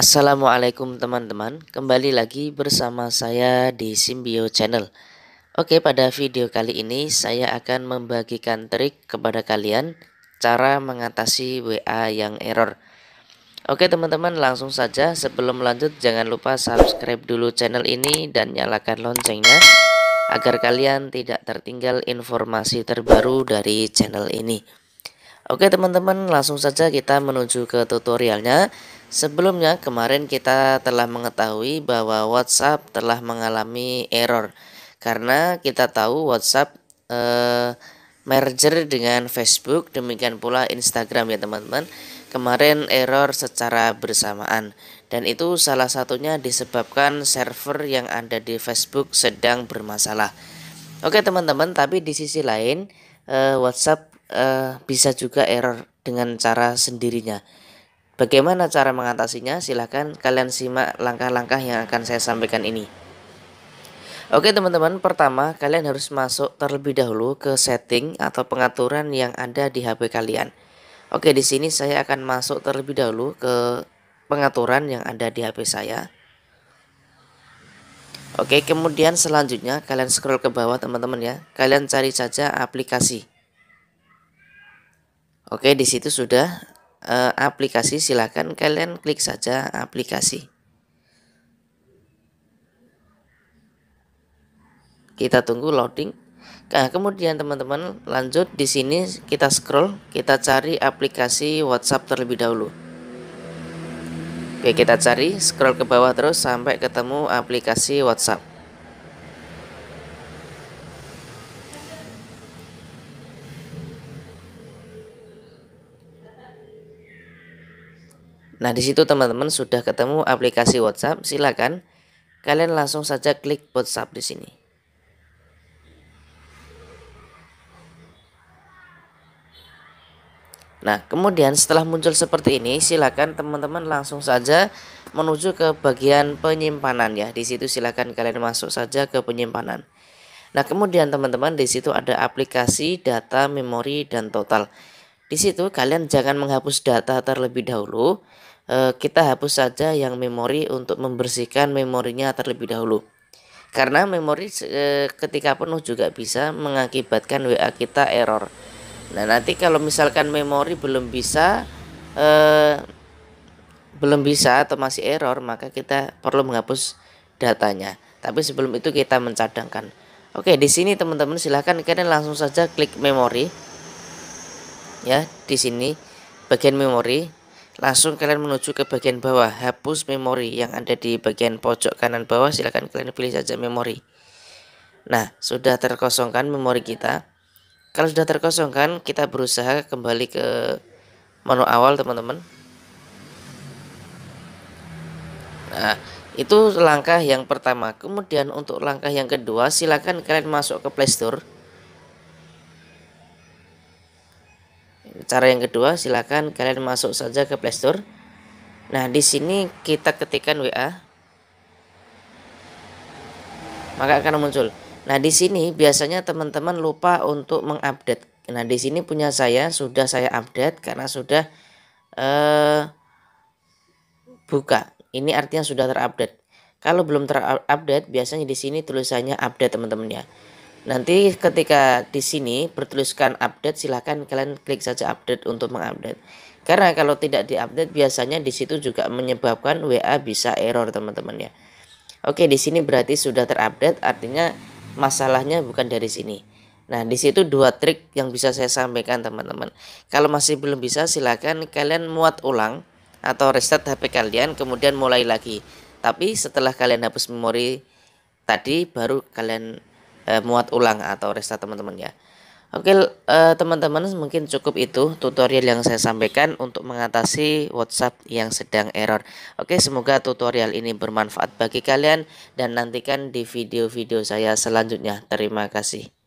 Assalamualaikum teman-teman, kembali lagi bersama saya di Simbio Channel. Oke, pada video kali ini saya akan membagikan trik kepada kalian cara mengatasi WA yang error. Oke teman-teman, langsung saja sebelum lanjut jangan lupa subscribe dulu channel ini dan nyalakan loncengnya agar kalian tidak tertinggal informasi terbaru dari channel ini. Oke teman-teman, langsung saja kita menuju ke tutorialnya. Sebelumnya, kemarin kita telah mengetahui bahwa WhatsApp telah mengalami error karena kita tahu WhatsApp eh, merger dengan Facebook, demikian pula Instagram ya teman-teman. Kemarin error secara bersamaan dan itu salah satunya disebabkan server yang ada di Facebook sedang bermasalah. Oke teman-teman, tapi di sisi lain eh, WhatsApp eh, bisa juga error dengan cara sendirinya. Bagaimana cara mengatasinya? Silahkan kalian simak langkah-langkah yang akan saya sampaikan ini. Oke teman-teman, pertama kalian harus masuk terlebih dahulu ke setting atau pengaturan yang ada di HP kalian. Oke, di sini saya akan masuk terlebih dahulu ke pengaturan yang ada di HP saya. Oke, kemudian selanjutnya kalian scroll ke bawah teman-teman ya. Kalian cari saja aplikasi. Oke, di situ sudah e, aplikasi silahkan kalian klik saja aplikasi kita tunggu loading nah, kemudian teman-teman lanjut di sini kita scroll kita cari aplikasi WhatsApp terlebih dahulu Oke kita cari scroll ke bawah terus sampai ketemu aplikasi WhatsApp Nah, di situ teman-teman sudah ketemu aplikasi WhatsApp. Silakan kalian langsung saja klik WhatsApp di sini. Nah, kemudian setelah muncul seperti ini, silakan teman-teman langsung saja menuju ke bagian penyimpanan ya. Di situ silakan kalian masuk saja ke penyimpanan. Nah, kemudian teman-teman di situ ada aplikasi data, memori dan total. Di situ kalian jangan menghapus data terlebih dahulu. Eh, kita hapus saja yang memori untuk membersihkan memorinya terlebih dahulu. Karena memori eh, ketika penuh juga bisa mengakibatkan WA kita error. Nah, nanti kalau misalkan memori belum bisa eh, belum bisa atau masih error, maka kita perlu menghapus datanya. Tapi sebelum itu kita mencadangkan. Oke, di sini teman-teman silahkan kalian langsung saja klik memori. Ya, di sini bagian memori langsung kalian menuju ke bagian bawah hapus memori yang ada di bagian pojok kanan bawah silahkan kalian pilih saja memori nah sudah terkosongkan memori kita kalau sudah terkosongkan kita berusaha kembali ke menu awal teman-teman nah itu langkah yang pertama kemudian untuk langkah yang kedua silahkan kalian masuk ke playstore cara yang kedua silahkan kalian masuk saja ke Playstore nah di sini kita ketikkan WA maka akan muncul nah di sini biasanya teman-teman lupa untuk mengupdate nah di sini punya saya sudah saya update karena sudah eh, buka ini artinya sudah terupdate kalau belum terupdate biasanya di sini tulisannya update teman-teman ya Nanti ketika di sini bertuliskan update silahkan kalian klik saja update untuk mengupdate. Karena kalau tidak diupdate biasanya di situ juga menyebabkan WA bisa error teman-teman ya. Oke, di sini berarti sudah terupdate artinya masalahnya bukan dari sini. Nah, di situ dua trik yang bisa saya sampaikan teman-teman. Kalau masih belum bisa silahkan kalian muat ulang atau reset HP kalian kemudian mulai lagi. Tapi setelah kalian hapus memori tadi baru kalian e, muat ulang atau resta teman-teman ya. Oke eh, teman-teman mungkin cukup itu tutorial yang saya sampaikan untuk mengatasi WhatsApp yang sedang error. Oke semoga tutorial ini bermanfaat bagi kalian dan nantikan di video-video saya selanjutnya. Terima kasih.